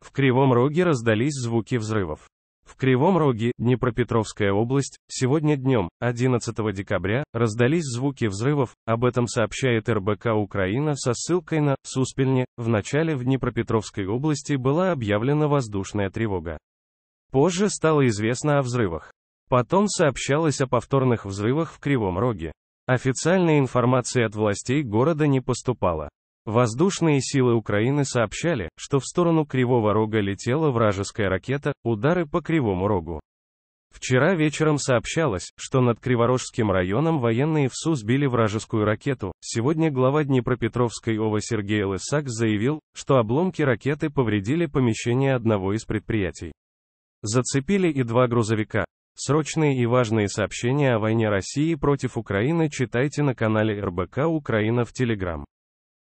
В Кривом Роге раздались звуки взрывов. В Кривом Роге, Днепропетровская область, сегодня днем, 11 декабря, раздались звуки взрывов, об этом сообщает РБК Украина со ссылкой на «Суспильне», в начале в Днепропетровской области была объявлена воздушная тревога. Позже стало известно о взрывах. Потом сообщалось о повторных взрывах в Кривом Роге. Официальной информации от властей города не поступало. Воздушные силы Украины сообщали, что в сторону Кривого Рога летела вражеская ракета, удары по Кривому Рогу. Вчера вечером сообщалось, что над Криворожским районом военные в СУ сбили вражескую ракету. Сегодня глава Днепропетровской ОВА Сергей Лысак заявил, что обломки ракеты повредили помещение одного из предприятий. Зацепили и два грузовика. Срочные и важные сообщения о войне России против Украины читайте на канале РБК Украина в Телеграм.